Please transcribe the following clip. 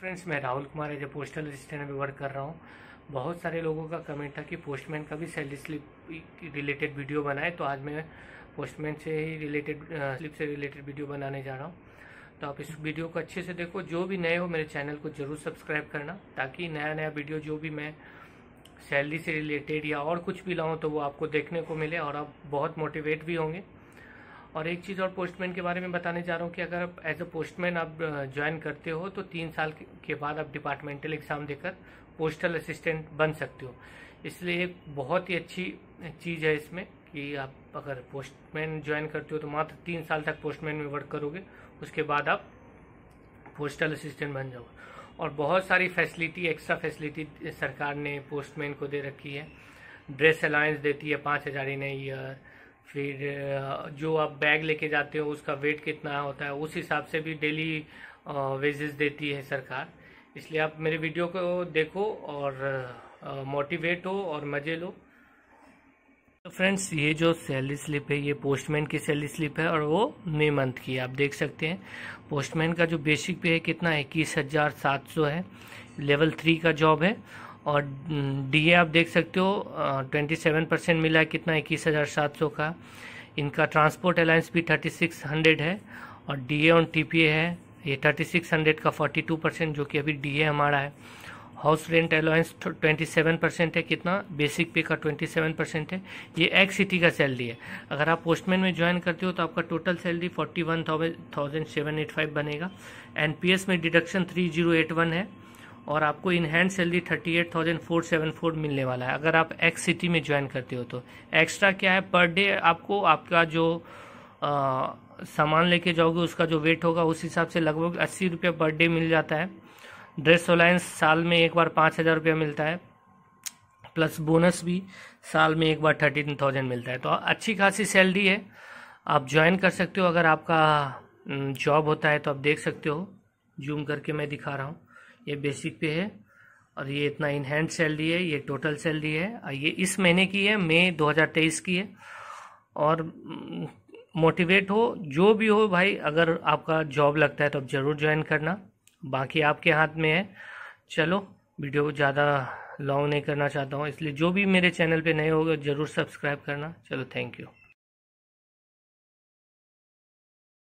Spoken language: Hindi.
फ्रेंड्स मैं Rahul Kumar as a postal assistant में वर्क कर रहा हूँ बहुत सारे लोगों का कमेंट था कि पोस्टमैन का भी सैलरी स्लिप रिलेटेड वीडियो बनाए तो आज मैं पोस्टमैन से ही रिलेटेड स्लिप से रिलेटेड वीडियो बनाने जा रहा हूँ तो आप इस वीडियो को अच्छे से देखो जो भी नए हो मेरे चैनल को जरूर सब्सक्राइब करना ताकि नया नया वीडियो जो भी मैं सैलरी से रिलेटेड या और कुछ भी लाऊँ तो वो आपको देखने को मिले और आप बहुत मोटिवेट भी होंगे और एक चीज़ और पोस्टमैन के बारे में बताने जा रहा हूँ कि अगर आप एज अ पोस्टमैन आप ज्वाइन करते हो तो तीन साल के बाद आप डिपार्टमेंटल एग्ज़ाम देकर पोस्टल असिस्टेंट बन सकते हो इसलिए एक बहुत ही अच्छी चीज़ है इसमें कि आप अगर पोस्टमैन ज्वाइन करते हो तो मात्र तीन साल तक पोस्टमैन में वर्क करोगे उसके बाद आप पोस्टल असिस्टेंट बन जाओगे और बहुत सारी फैसिलिटी एक्स्ट्रा फैसिलिटी सरकार ने पोस्टमैन को दे रखी है ड्रेस अलाइंस देती है पाँच हज़ार इन ईयर फिर जो आप बैग लेके जाते हो उसका वेट कितना होता है उस हिसाब से भी डेली वेजेस देती है सरकार इसलिए आप मेरे वीडियो को देखो और मोटिवेट हो और मज़े लो तो फ्रेंड्स ये जो सैलरी स्लिप है ये पोस्टमैन की सैलरी स्लिप है और वो मे मंथ की आप देख सकते हैं पोस्टमैन का जो बेसिक पे है कितना इक्कीस हज़ार सात सौ है लेवल थ्री का जॉब है और डी हम्म, आप देख सकते हो ट्वेंटी सेवन परसेंट मिला कितना इक्कीस हज़ार सात सौ का इनका ट्रांसपोर्ट अलायंस भी थर्टी सिक्स हंड्रेड है और D A on T P A है ये थर्टी सिक्स हंड्रेड का फोर्टी टू परसेंट जो कि अभी डी ए हमारा है house rent allowance twenty seven percent है कितना बेसिक पे का ट्वेंटी सेवन परसेंट है ये एक्स सिटी का सैलरी है अगर आप पोस्टमैन में ज्वाइन करते हो तो आपका total salary forty one thousand seven eight five बनेगा एन पी एस में deduction three zero eight one है और आपको in hand salary thirty eight thousand four seven four मिलने वाला है अगर आप एक्स सिटी में ज्वाइन करते हो तो एक्स्ट्रा क्या है पर डे आपको आपका जो आ, सामान लेके जाओगे उसका जो वेट होगा उस हिसाब से लगभग अस्सी रुपये पर डे मिल जाता है ड्रेस अलायंस साल में एक बार पाँच हज़ार रुपया मिलता है प्लस बोनस भी साल में एक बार थर्टीन थाउजेंड मिलता है तो अच्छी खासी सैलरी है आप ज्वाइन कर सकते हो अगर आपका जॉब होता है तो आप देख सकते हो जूम करके मैं दिखा रहा हूँ ये बेसिक पे है और ये इतना इनहैंड सैलरी है ये टोटल सैलरी है और ये इस महीने की है मई 2023 की है और मोटिवेट हम्म, हो जो भी हो भाई अगर आपका जॉब लगता है तो आप ज़रूर ज्वाइन करना बाकी आपके हाथ में है चलो वीडियो ज़्यादा लॉन्ग नहीं करना चाहता हूँ इसलिए जो भी मेरे चैनल पे नए होगा ज़रूर सब्सक्राइब करना चलो थैंक यू